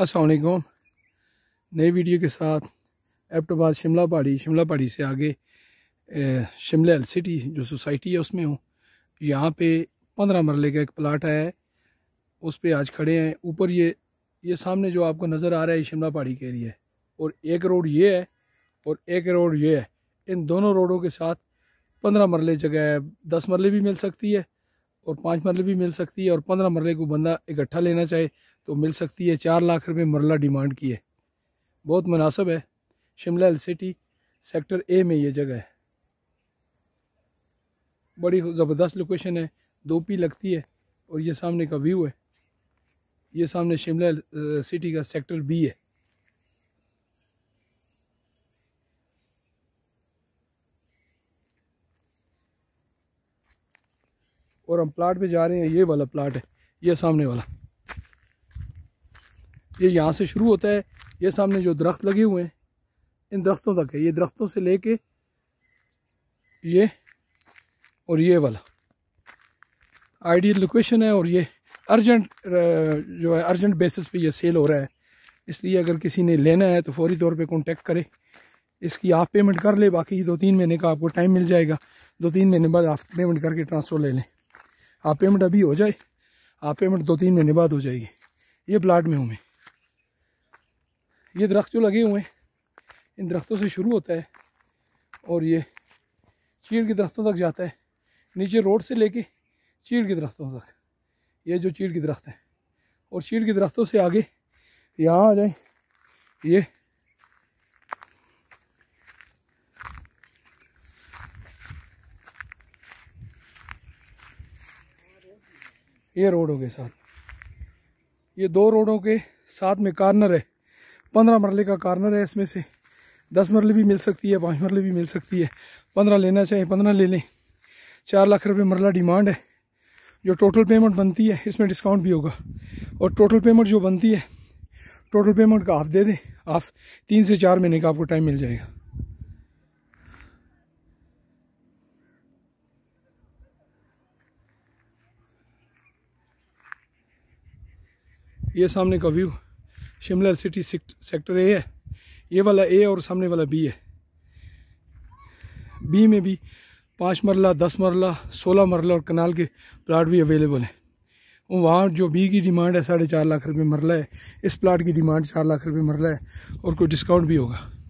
असलकुम नई वीडियो के साथ एबटाबाद तो शिमला पहाड़ी शिमला पहाड़ी से आगे शिमला एल सिटी जो सोसाइटी है उसमें हूँ यहाँ पे पंद्रह मरले का एक प्लाट आया है उस पर आज खड़े हैं ऊपर ये ये सामने जो आपको नज़र आ रहा है शिमला पहाड़ी के एरिया और एक रोड ये है और एक रोड ये है इन दोनों रोडों के साथ पंद्रह मरले जगह है दस मरले भी मिल सकती है और पाँच मरले भी मिल सकती है और पंद्रह मरले को बंदा इकट्ठा लेना चाहे तो मिल सकती है चार लाख रुपये मरला डिमांड की है बहुत मुनासब है Shimla L city sector A में ये जगह है बड़ी ज़बरदस्त लोकेशन है पी लगती है और ये सामने का व्यू है ये सामने शिमला सिटी का सेक्टर बी है और हम प्लाट पे जा रहे हैं ये वाला प्लाट है ये सामने वाला ये यहाँ से शुरू होता है ये सामने जो दरख्त लगे हुए हैं इन दरख्तों तक है ये दरख्तों से लेके ये और ये वाला आइडियल लोकेशन है और ये अर्जेंट जो है अर्जेंट बेसिस पे ये सेल हो रहा है इसलिए अगर किसी ने लेना है तो फौरी तौर पे कॉन्टेक्ट करे इसकी आप पेमेंट कर ले बाकी दो तीन महीने का आपको टाइम मिल जाएगा दो तीन महीने बाद आप पेमेंट करके ट्रांसफ़र ले लें आप पेमेंट अभी हो जाए आप पेमेंट दो तीन महीने बाद हो जाएगी ये प्लाट में हूँ मैं ये दरख्त जो लगे हुए हैं इन दरख्तों से शुरू होता है और ये चीड़ के दरख्तों तक जाता है नीचे रोड से लेके चीड़ के दरख्तों तक ये जो चीड़ के दरख्त हैं और चीड़ के दरख्तों से आगे यहाँ आ जाए ये ये रोडों के साथ ये दो रोडों के साथ में कार्नर है पंद्रह मरले का कार्नर है इसमें से दस मरले भी मिल सकती है पाँच मरले भी मिल सकती है पंद्रह लेना चाहिए पंद्रह ले लें चार लाख रुपये मरला डिमांड है जो टोटल पेमेंट बनती है इसमें डिस्काउंट भी होगा और टोटल पेमेंट जो बनती है टोटल पेमेंट का हाफ दे दें हाफ तीन से चार महीने का आपको टाइम मिल जाएगा ये सामने का view Shimla city sector A है ये वाला ए और सामने वाला बी है बी में भी पाँच मरला दस मरला सोलह मरला और कनाल के प्लाट भी अवेलेबल हैं वहाँ जो बी की डिमांड है साढ़े चार लाख रुपये मरला है इस प्लाट की डिमांड चार लाख रुपये मरला है और कोई डिस्काउंट भी होगा